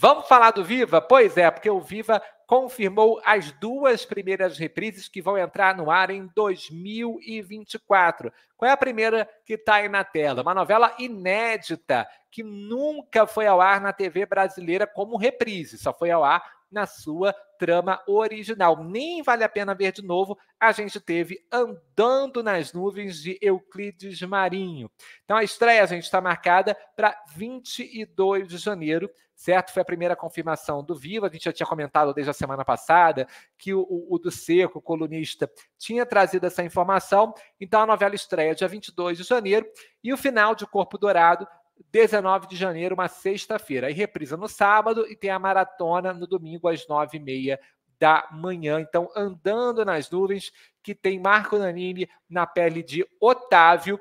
Vamos falar do Viva? Pois é, porque o Viva confirmou as duas primeiras reprises que vão entrar no ar em 2024. Qual é a primeira que está aí na tela? Uma novela inédita que nunca foi ao ar na TV brasileira como reprise, só foi ao ar na sua trama original. Nem vale a pena ver de novo. A gente teve Andando nas Nuvens de Euclides Marinho. Então a estreia, a gente, está marcada para 22 de janeiro, certo? Foi a primeira confirmação do vivo. A gente já tinha comentado desde a semana passada que o, o, o do Seco, o colunista, tinha trazido essa informação. Então a novela estreia dia 22 de janeiro e o final de Corpo Dourado 19 de janeiro, uma sexta-feira. E reprisa no sábado e tem a maratona no domingo às 9h30 da manhã. Então, Andando nas Nuvens, que tem Marco Nanini na pele de Otávio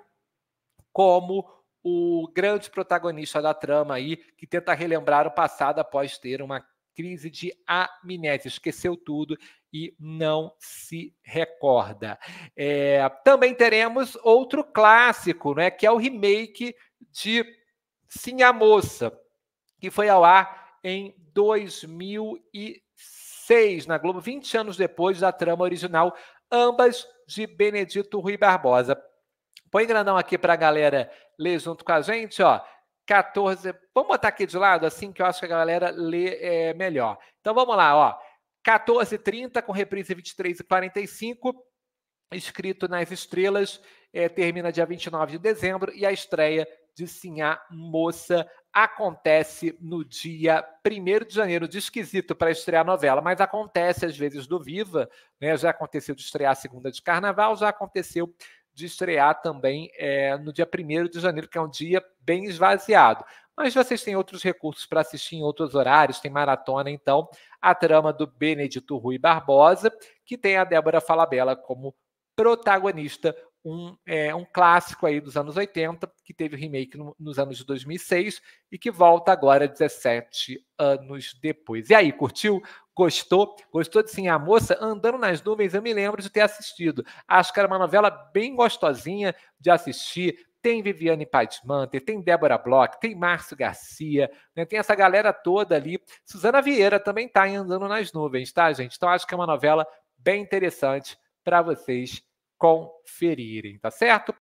como o grande protagonista da trama aí, que tenta relembrar o passado após ter uma crise de amnésia, esqueceu tudo e não se recorda. É, também teremos outro clássico, né, que é o remake de Sim a Moça, que foi ao ar em 2006 na Globo, 20 anos depois da trama original, ambas de Benedito Rui Barbosa. Põe grandão aqui para a galera ler junto com a gente, ó. 14. Vamos botar aqui de lado, assim, que eu acho que a galera lê é, melhor. Então vamos lá, ó. 14h30, com reprise 23h45, escrito nas estrelas, é, termina dia 29 de dezembro, e a estreia de Sinhá Moça acontece no dia 1 de janeiro. De esquisito para estrear a novela, mas acontece às vezes do Viva, né? Já aconteceu de estrear a segunda de carnaval, já aconteceu de estrear também é, no dia 1 de janeiro, que é um dia bem esvaziado. Mas vocês têm outros recursos para assistir em outros horários, tem maratona, então, a trama do Benedito Rui Barbosa, que tem a Débora Falabella como protagonista um, é, um clássico aí dos anos 80, que teve remake no, nos anos de 2006 e que volta agora 17 anos depois. E aí, curtiu? Gostou? Gostou de Sim a Moça? Andando nas Nuvens, eu me lembro de ter assistido. Acho que era uma novela bem gostosinha de assistir. Tem Viviane Paismanter, tem Débora Bloch, tem Márcio Garcia, né? tem essa galera toda ali. Suzana Vieira também está Andando nas Nuvens, tá, gente? Então acho que é uma novela bem interessante para vocês conferirem, tá certo?